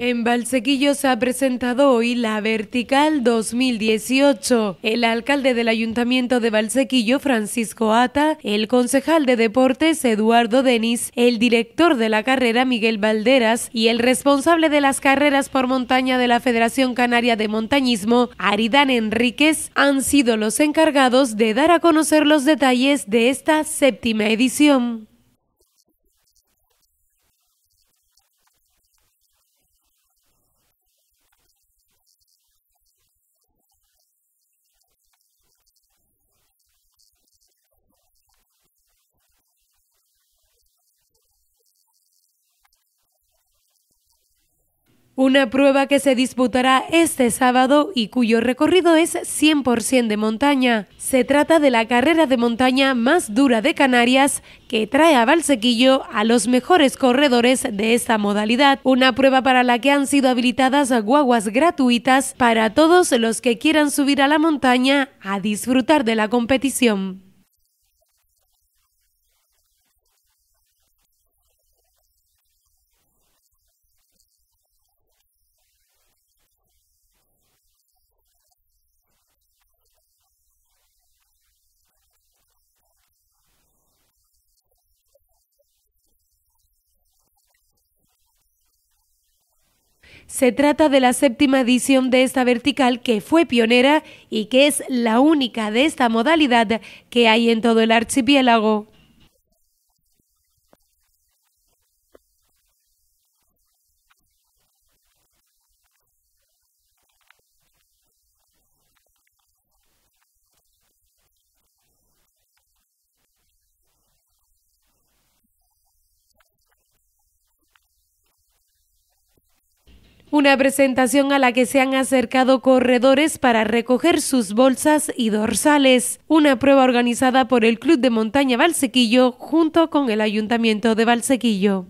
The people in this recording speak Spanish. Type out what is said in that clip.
En Valsequillo se ha presentado hoy la Vertical 2018. El alcalde del Ayuntamiento de Valsequillo, Francisco Ata, el concejal de Deportes, Eduardo Denis, el director de la carrera, Miguel Valderas, y el responsable de las carreras por montaña de la Federación Canaria de Montañismo, Aridán Enríquez, han sido los encargados de dar a conocer los detalles de esta séptima edición. Una prueba que se disputará este sábado y cuyo recorrido es 100% de montaña. Se trata de la carrera de montaña más dura de Canarias que trae a Valsequillo a los mejores corredores de esta modalidad. Una prueba para la que han sido habilitadas guaguas gratuitas para todos los que quieran subir a la montaña a disfrutar de la competición. Se trata de la séptima edición de esta vertical que fue pionera y que es la única de esta modalidad que hay en todo el archipiélago. Una presentación a la que se han acercado corredores para recoger sus bolsas y dorsales. Una prueba organizada por el Club de Montaña Valsequillo junto con el Ayuntamiento de Valsequillo.